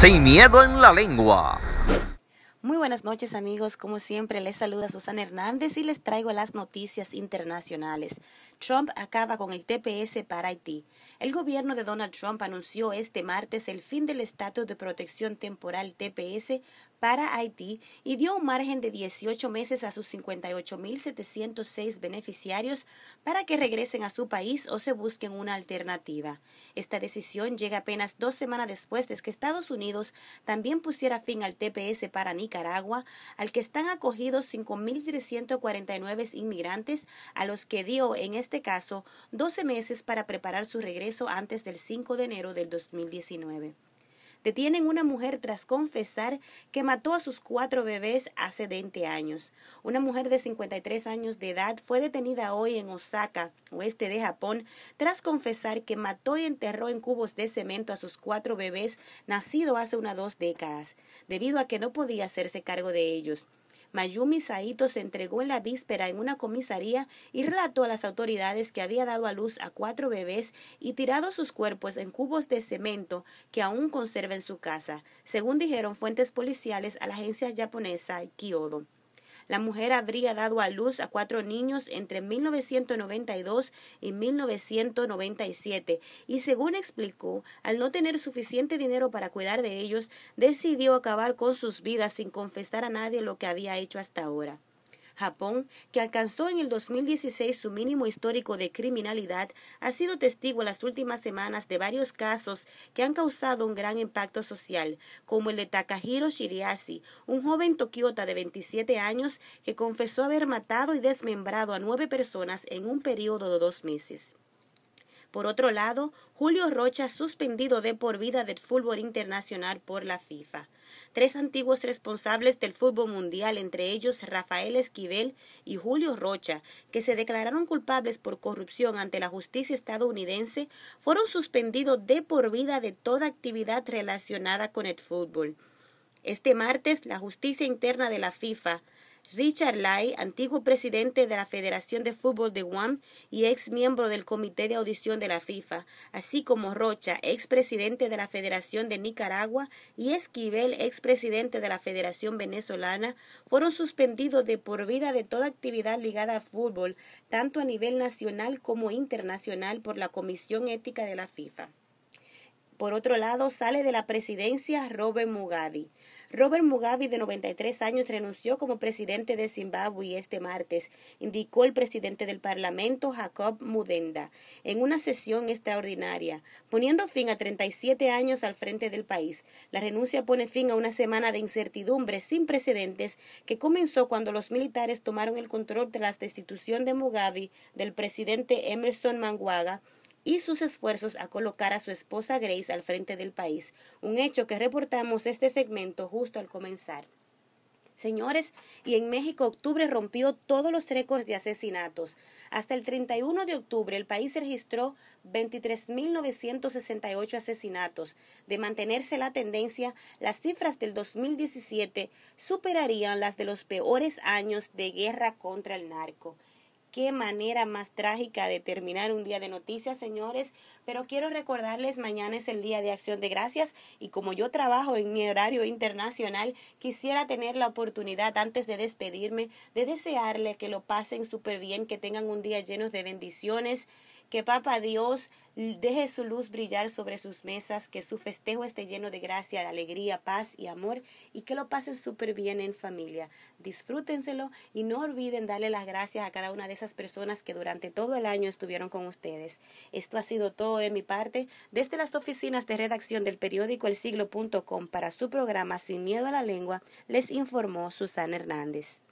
Sin miedo en la lengua. Muy buenas noches amigos, como siempre les saluda Susana Hernández y les traigo las noticias internacionales. Trump acaba con el TPS para Haití. El gobierno de Donald Trump anunció este martes el fin del estatus de protección temporal TPS para Haití y dio un margen de 18 meses a sus 58.706 beneficiarios para que regresen a su país o se busquen una alternativa. Esta decisión llega apenas dos semanas después de que Estados Unidos también pusiera fin al TPS para Nicaragua Nicaragua, al que están acogidos 5.349 inmigrantes, a los que dio, en este caso, 12 meses para preparar su regreso antes del 5 de enero del 2019. Detienen una mujer tras confesar que mató a sus cuatro bebés hace 20 años. Una mujer de 53 años de edad fue detenida hoy en Osaka, oeste de Japón, tras confesar que mató y enterró en cubos de cemento a sus cuatro bebés nacidos hace unas dos décadas, debido a que no podía hacerse cargo de ellos. Mayumi Saito se entregó en la víspera en una comisaría y relató a las autoridades que había dado a luz a cuatro bebés y tirado sus cuerpos en cubos de cemento que aún conserva en su casa, según dijeron fuentes policiales a la agencia japonesa Kyodo. La mujer habría dado a luz a cuatro niños entre 1992 y 1997 y según explicó, al no tener suficiente dinero para cuidar de ellos, decidió acabar con sus vidas sin confesar a nadie lo que había hecho hasta ahora. Japón, que alcanzó en el 2016 su mínimo histórico de criminalidad, ha sido testigo en las últimas semanas de varios casos que han causado un gran impacto social, como el de Takahiro Shiriasi, un joven tokiota de 27 años que confesó haber matado y desmembrado a nueve personas en un periodo de dos meses. Por otro lado, Julio Rocha suspendido de por vida del fútbol internacional por la FIFA. Tres antiguos responsables del fútbol mundial, entre ellos Rafael Esquivel y Julio Rocha, que se declararon culpables por corrupción ante la justicia estadounidense, fueron suspendidos de por vida de toda actividad relacionada con el fútbol. Este martes, la justicia interna de la FIFA Richard Lai, antiguo presidente de la Federación de Fútbol de Guam y ex miembro del Comité de Audición de la FIFA, así como Rocha, ex presidente de la Federación de Nicaragua, y Esquivel, ex presidente de la Federación Venezolana, fueron suspendidos de por vida de toda actividad ligada al fútbol, tanto a nivel nacional como internacional, por la Comisión Ética de la FIFA. Por otro lado, sale de la presidencia Robert Mugabe. Robert Mugabe, de 93 años, renunció como presidente de Zimbabue este martes, indicó el presidente del Parlamento, Jacob Mudenda, en una sesión extraordinaria, poniendo fin a 37 años al frente del país. La renuncia pone fin a una semana de incertidumbre sin precedentes que comenzó cuando los militares tomaron el control tras la destitución de Mugabe del presidente Emerson Mangwaga, y sus esfuerzos a colocar a su esposa Grace al frente del país, un hecho que reportamos este segmento justo al comenzar. Señores, y en México octubre rompió todos los récords de asesinatos. Hasta el 31 de octubre el país registró 23.968 asesinatos. De mantenerse la tendencia, las cifras del 2017 superarían las de los peores años de guerra contra el narco qué manera más trágica de terminar un día de noticias, señores. Pero quiero recordarles, mañana es el Día de Acción de Gracias y como yo trabajo en mi horario internacional, quisiera tener la oportunidad antes de despedirme de desearle que lo pasen súper bien, que tengan un día lleno de bendiciones que Papa Dios deje su luz brillar sobre sus mesas, que su festejo esté lleno de gracia, de alegría, paz y amor, y que lo pasen súper bien en familia. Disfrútenselo y no olviden darle las gracias a cada una de esas personas que durante todo el año estuvieron con ustedes. Esto ha sido todo de mi parte, desde las oficinas de redacción del periódico El Siglo.com para su programa Sin Miedo a la Lengua, les informó Susana Hernández.